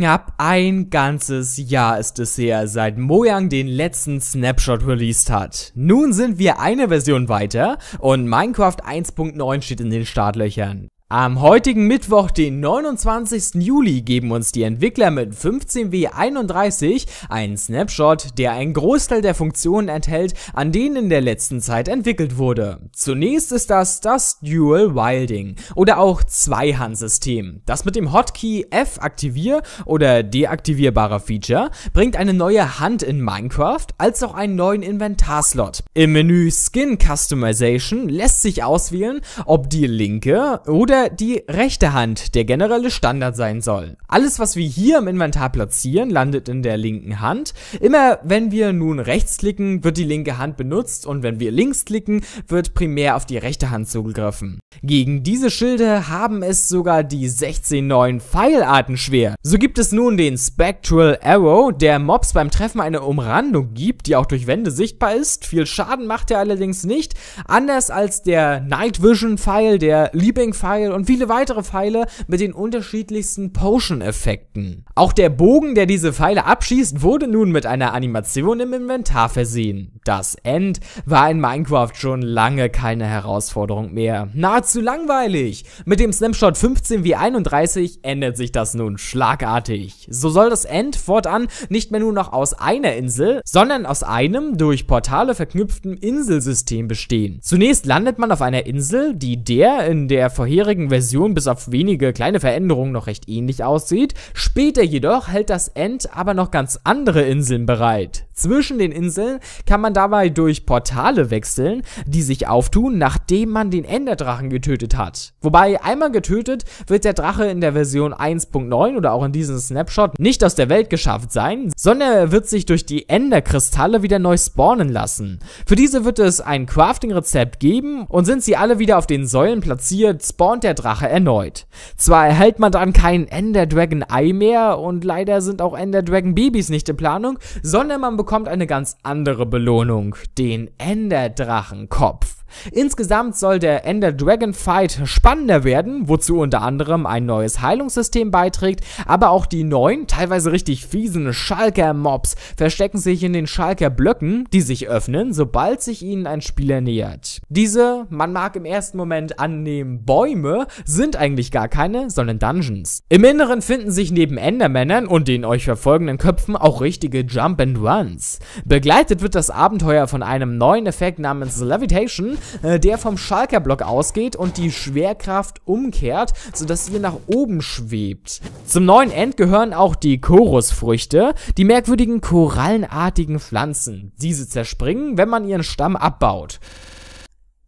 Knapp ein ganzes Jahr ist es her, seit Mojang den letzten Snapshot released hat. Nun sind wir eine Version weiter und Minecraft 1.9 steht in den Startlöchern. Am heutigen Mittwoch, den 29. Juli, geben uns die Entwickler mit 15W31 einen Snapshot, der einen Großteil der Funktionen enthält, an denen in der letzten Zeit entwickelt wurde. Zunächst ist das das Dual Wilding oder auch Zweihandsystem. Das mit dem Hotkey F aktivier- oder deaktivierbare Feature bringt eine neue Hand in Minecraft als auch einen neuen Inventarslot. Im Menü Skin Customization lässt sich auswählen, ob die linke oder wieder die rechte Hand der generelle Standard sein soll. Alles, was wir hier im Inventar platzieren, landet in der linken Hand. Immer wenn wir nun rechts klicken, wird die linke Hand benutzt und wenn wir links klicken, wird primär auf die rechte Hand zugegriffen. Gegen diese Schilde haben es sogar die 16 neuen Pfeilarten schwer. So gibt es nun den Spectral Arrow, der Mobs beim Treffen eine Umrandung gibt, die auch durch Wände sichtbar ist. Viel Schaden macht er allerdings nicht, anders als der Night Vision Pfeil, der Liebing Pfeil Pfeil und viele weitere Pfeile mit den unterschiedlichsten Potion-Effekten. Auch der Bogen, der diese Pfeile abschießt, wurde nun mit einer Animation im Inventar versehen. Das End war in Minecraft schon lange keine Herausforderung mehr. Nahezu langweilig. Mit dem Snapshot 15 wie 31 ändert sich das nun schlagartig. So soll das End fortan nicht mehr nur noch aus einer Insel, sondern aus einem durch Portale verknüpften Inselsystem bestehen. Zunächst landet man auf einer Insel, die der in der vorherigen bisherigen Version bis auf wenige kleine Veränderungen noch recht ähnlich aussieht. Später jedoch hält das End aber noch ganz andere Inseln bereit. Zwischen den Inseln kann man dabei durch Portale wechseln, die sich auftun, nachdem man den Enderdrachen getötet hat. Wobei einmal getötet wird der Drache in der Version 1.9 oder auch in diesem Snapshot nicht aus der Welt geschafft sein, sondern er wird sich durch die Enderkristalle wieder neu spawnen lassen. Für diese wird es ein Crafting-Rezept geben und sind sie alle wieder auf den Säulen platziert, spawnt der der Drache erneut. Zwar erhält man dann kein Ender Dragon Ei mehr und leider sind auch Ender Dragon Babys nicht in Planung, sondern man bekommt eine ganz andere Belohnung, den Ender Drachenkopf. Insgesamt soll der Ender Dragon Fight spannender werden, wozu unter anderem ein neues Heilungssystem beiträgt, aber auch die neuen, teilweise richtig fiesen Schalker Mobs verstecken sich in den Schalker Blöcken, die sich öffnen, sobald sich ihnen ein Spieler nähert. Diese, man mag im ersten Moment annehmen, Bäume sind eigentlich gar keine, sondern Dungeons. Im Inneren finden sich neben Endermännern und den euch verfolgenden Köpfen auch richtige Jump and Runs. Begleitet wird das Abenteuer von einem neuen Effekt namens Levitation, äh, der vom Schalker ausgeht und die Schwerkraft umkehrt, sodass ihr nach oben schwebt. Zum neuen End gehören auch die Chorusfrüchte, die merkwürdigen korallenartigen Pflanzen. Diese zerspringen, wenn man ihren Stamm abbaut.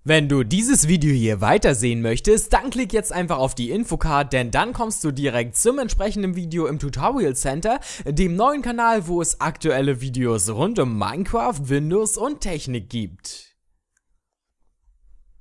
Wenn du dieses Video hier weitersehen möchtest, dann klick jetzt einfach auf die Infocard, denn dann kommst du direkt zum entsprechenden Video im Tutorial Center, dem neuen Kanal, wo es aktuelle Videos rund um Minecraft, Windows und Technik gibt.